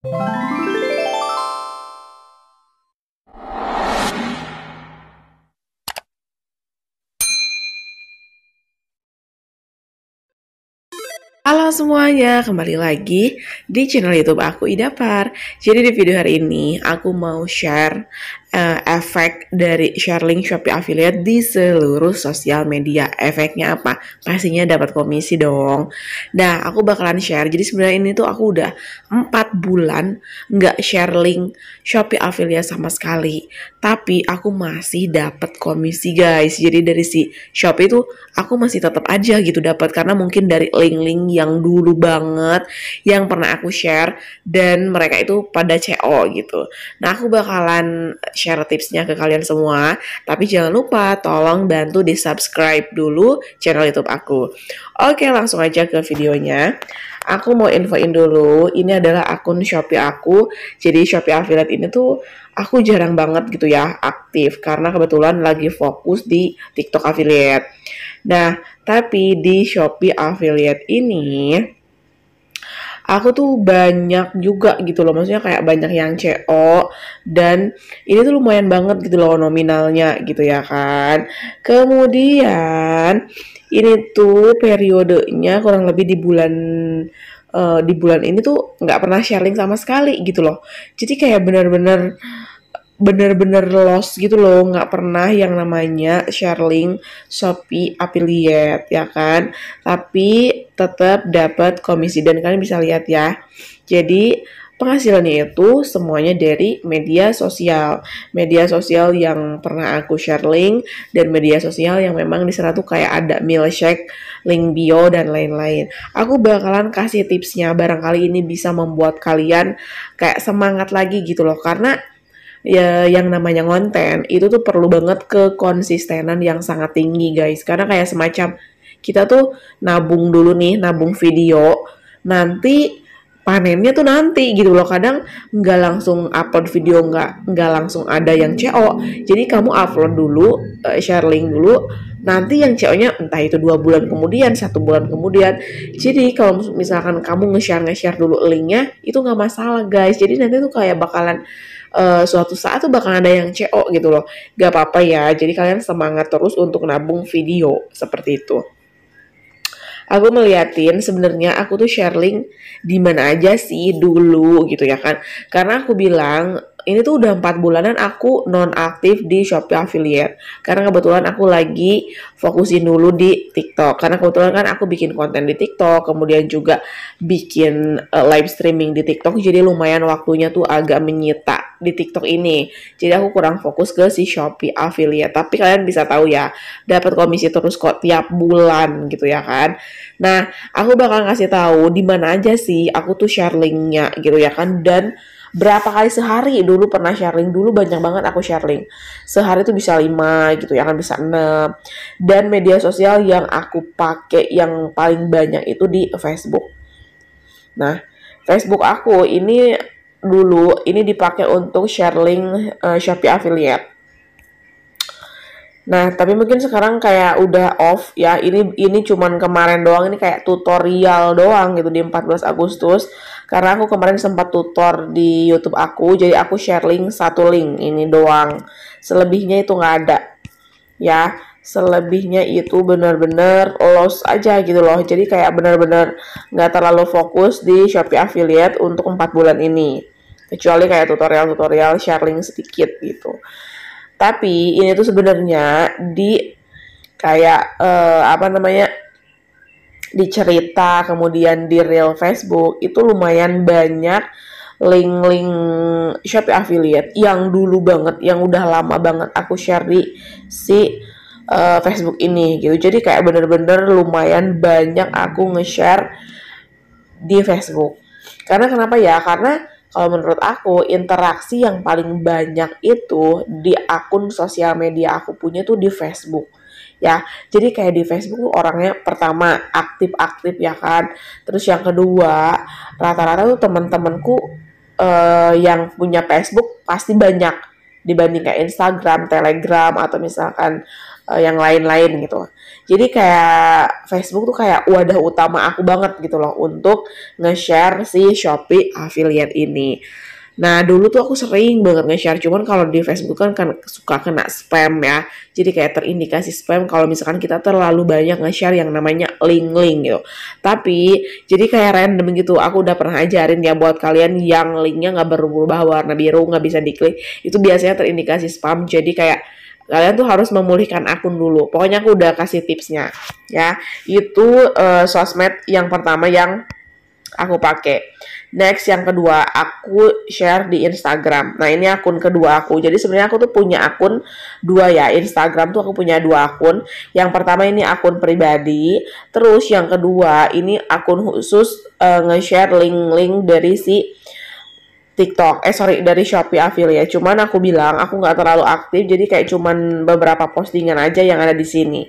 Halo semuanya, kembali lagi di channel YouTube aku Idapar. Jadi di video hari ini aku mau share uh, efek dari sharing Shopee affiliate di seluruh sosial media. Efeknya apa? Pastinya dapat komisi dong. Nah, aku bakalan share. Jadi sebenarnya ini tuh aku udah 4 bulan nggak share link Shopee affiliate sama sekali. Tapi aku masih dapat komisi, guys. Jadi dari si Shopee itu aku masih tetap aja gitu dapat karena mungkin dari link-link yang dulu banget yang pernah aku share dan mereka itu pada CO gitu. Nah, aku bakalan share tipsnya ke kalian semua. Tapi jangan lupa tolong bantu di subscribe dulu channel YouTube aku. Oke langsung aja ke videonya. Aku mau infoin dulu, ini adalah akun Shopee aku. Jadi Shopee Affiliate ini tuh aku jarang banget gitu ya aktif karena kebetulan lagi fokus di TikTok Affiliate. Nah, tapi di Shopee Affiliate ini aku tuh banyak juga gitu loh maksudnya kayak banyak yang CO dan ini tuh lumayan banget gitu loh nominalnya gitu ya kan kemudian ini tuh periodenya kurang lebih di bulan uh, di bulan ini tuh nggak pernah sharing sama sekali gitu loh jadi kayak bener-bener bener-bener lost gitu loh nggak pernah yang namanya sharing Shopee affiliate ya kan tapi tetap dapat komisi dan kalian bisa lihat ya jadi penghasilannya itu semuanya dari media sosial. Media sosial yang pernah aku share link dan media sosial yang memang di sana tuh kayak ada milkshake, link bio dan lain-lain. Aku bakalan kasih tipsnya barangkali ini bisa membuat kalian kayak semangat lagi gitu loh karena ya yang namanya konten itu tuh perlu banget ke konsistenan yang sangat tinggi guys karena kayak semacam kita tuh nabung dulu nih nabung video nanti panennya tuh nanti gitu loh kadang nggak langsung upload video nggak nggak langsung ada yang CO jadi kamu upload dulu eh, share link dulu nanti yang CO-nya entah itu dua bulan kemudian satu bulan kemudian jadi kalau misalkan kamu nge-share nge-share dulu linknya itu nggak masalah guys jadi nanti tuh kayak bakalan uh, suatu saat tuh bakal ada yang CO gitu loh. Gak apa-apa ya. Jadi kalian semangat terus untuk nabung video seperti itu. Aku meliatin sebenarnya aku tuh share link di mana aja sih dulu gitu ya kan. Karena aku bilang ini tuh udah empat bulanan aku non aktif di Shopee affiliate karena kebetulan aku lagi fokusin dulu di TikTok karena kebetulan kan aku bikin konten di TikTok kemudian juga bikin uh, live streaming di TikTok jadi lumayan waktunya tuh agak menyita di TikTok ini jadi aku kurang fokus ke si Shopee affiliate tapi kalian bisa tahu ya dapat komisi terus kok tiap bulan gitu ya kan nah aku bakal ngasih tahu di mana aja sih aku tuh share linknya gitu ya kan dan berapa kali sehari dulu pernah sharing dulu banyak banget aku sharing sehari itu bisa lima gitu ya kan bisa enam dan media sosial yang aku pakai yang paling banyak itu di Facebook nah Facebook aku ini dulu ini dipakai untuk sharing uh, Shopee affiliate Nah, tapi mungkin sekarang kayak udah off ya. Ini ini cuman kemarin doang ini kayak tutorial doang gitu di 14 Agustus. Karena aku kemarin sempat tutor di YouTube aku, jadi aku share link satu link ini doang. Selebihnya itu nggak ada. Ya, selebihnya itu bener-bener loss aja gitu loh. Jadi kayak bener-bener nggak terlalu fokus di Shopee Affiliate untuk 4 bulan ini. Kecuali kayak tutorial-tutorial share link sedikit gitu. Tapi ini tuh sebenarnya di kayak uh, apa namanya di cerita kemudian di real Facebook itu lumayan banyak link-link Shopee affiliate yang dulu banget, yang udah lama banget aku share di si uh, Facebook ini gitu. Jadi kayak bener-bener lumayan banyak aku nge-share di Facebook. Karena kenapa ya? Karena kalau menurut aku, interaksi yang paling banyak itu di akun sosial media aku punya tuh di Facebook. Ya, jadi kayak di Facebook orangnya pertama aktif-aktif ya kan. Terus yang kedua, rata-rata tuh teman-temanku uh, eh, yang punya Facebook pasti banyak dibanding kayak Instagram, Telegram atau misalkan uh, yang lain-lain gitu. Jadi kayak Facebook tuh kayak wadah utama aku banget gitu loh untuk nge-share si Shopee affiliate ini. Nah dulu tuh aku sering banget nge-share, cuman kalau di Facebook kan, kan suka kena spam ya. Jadi kayak terindikasi spam kalau misalkan kita terlalu banyak nge-share yang namanya link-link gitu. Tapi jadi kayak random gitu, aku udah pernah ajarin ya buat kalian yang linknya nggak berubah warna biru, nggak bisa diklik. Itu biasanya terindikasi spam, jadi kayak kalian tuh harus memulihkan akun dulu. Pokoknya aku udah kasih tipsnya ya. Itu uh, sosmed yang pertama yang aku pakai. Next yang kedua, aku share di Instagram. Nah, ini akun kedua aku. Jadi sebenarnya aku tuh punya akun dua ya. Instagram tuh aku punya dua akun. Yang pertama ini akun pribadi, terus yang kedua ini akun khusus uh, nge-share link-link dari si TikTok, eh sorry dari Shopee affiliate. Ya, cuman aku bilang aku nggak terlalu aktif, jadi kayak cuman beberapa postingan aja yang ada di sini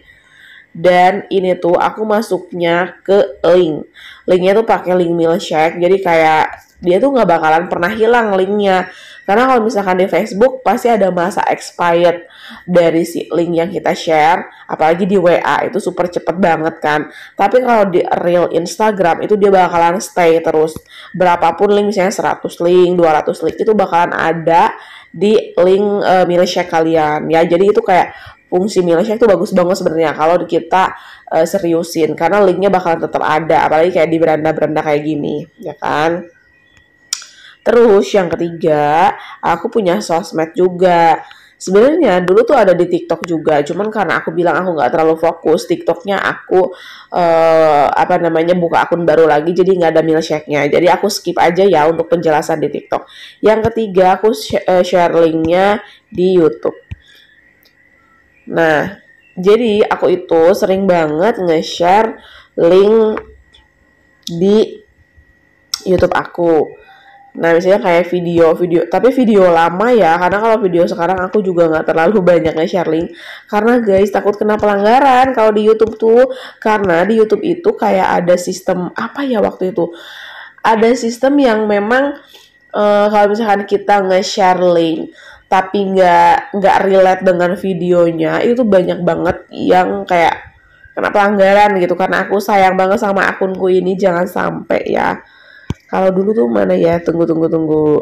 dan ini tuh aku masuknya ke link linknya tuh pakai link milkshake jadi kayak dia tuh nggak bakalan pernah hilang linknya karena kalau misalkan di Facebook pasti ada masa expired dari si link yang kita share apalagi di WA itu super cepet banget kan tapi kalau di real Instagram itu dia bakalan stay terus berapapun link misalnya 100 link 200 link itu bakalan ada di link uh, milkshake kalian ya jadi itu kayak fungsi milkshake itu bagus banget sebenarnya kalau kita uh, seriusin karena linknya bakalan tetap ada apalagi kayak di beranda-beranda kayak gini ya kan terus yang ketiga aku punya sosmed juga sebenarnya dulu tuh ada di TikTok juga cuman karena aku bilang aku nggak terlalu fokus TikToknya aku uh, apa namanya buka akun baru lagi jadi nggak ada milkshake-nya jadi aku skip aja ya untuk penjelasan di TikTok yang ketiga aku sh- uh, eh, share linknya di YouTube Nah, jadi aku itu sering banget nge-share link di YouTube aku. Nah, misalnya kayak video, video, tapi video lama ya, karena kalau video sekarang aku juga nggak terlalu banyak nge-share link. Karena guys, takut kena pelanggaran kalau di YouTube tuh, karena di YouTube itu kayak ada sistem, apa ya waktu itu? Ada sistem yang memang, uh, kalau misalkan kita nge-share link, tapi nggak nggak relate dengan videonya itu banyak banget yang kayak kena pelanggaran gitu karena aku sayang banget sama akunku ini jangan sampai ya kalau dulu tuh mana ya tunggu tunggu tunggu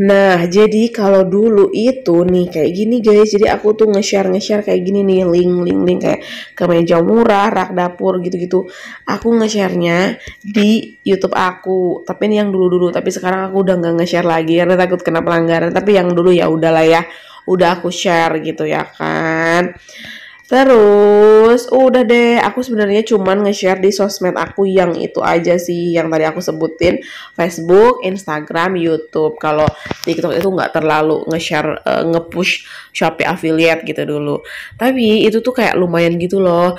Nah, jadi kalau dulu itu nih kayak gini guys, jadi aku tuh nge-share nge-share kayak gini nih link link link kayak kemeja murah, rak dapur gitu-gitu. Aku nge sharenya di YouTube aku, tapi ini yang dulu-dulu, tapi sekarang aku udah nggak nge-share lagi karena takut kena pelanggaran, tapi yang dulu ya udahlah ya, udah aku share gitu ya kan. Terus terus udah deh aku sebenarnya cuman nge-share di sosmed aku yang itu aja sih yang tadi aku sebutin Facebook, Instagram, YouTube. Kalau TikTok itu nggak terlalu nge-share uh, nge-push Shopee affiliate gitu dulu. Tapi itu tuh kayak lumayan gitu loh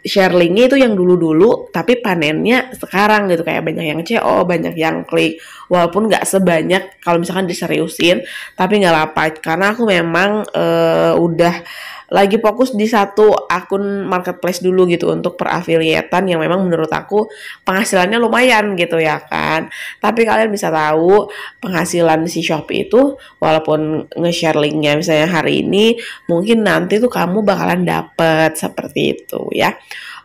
share linknya itu yang dulu-dulu tapi panennya sekarang gitu kayak banyak yang CO banyak yang klik walaupun nggak sebanyak kalau misalkan diseriusin tapi nggak lapat karena aku memang uh, udah lagi fokus di satu akun marketplace dulu gitu untuk perafiliatan yang memang menurut aku penghasilannya lumayan gitu ya kan. Tapi kalian bisa tahu penghasilan si Shopee itu walaupun nge-share linknya misalnya hari ini mungkin nanti tuh kamu bakalan dapet seperti itu ya.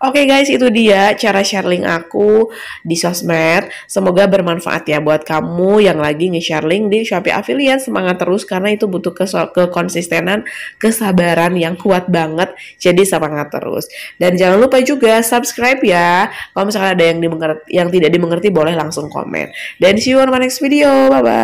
Oke okay guys, itu dia cara share link aku di sosmed. Semoga bermanfaat ya buat kamu yang lagi nge-share link di Shopee Affiliate. Semangat terus karena itu butuh kekonsistenan, kesabaran yang kuat banget. Jadi semangat terus. Dan jangan lupa juga subscribe ya. Kalau misalkan ada yang dimengerti, yang tidak dimengerti boleh langsung komen. Dan see you on my next video. Bye-bye.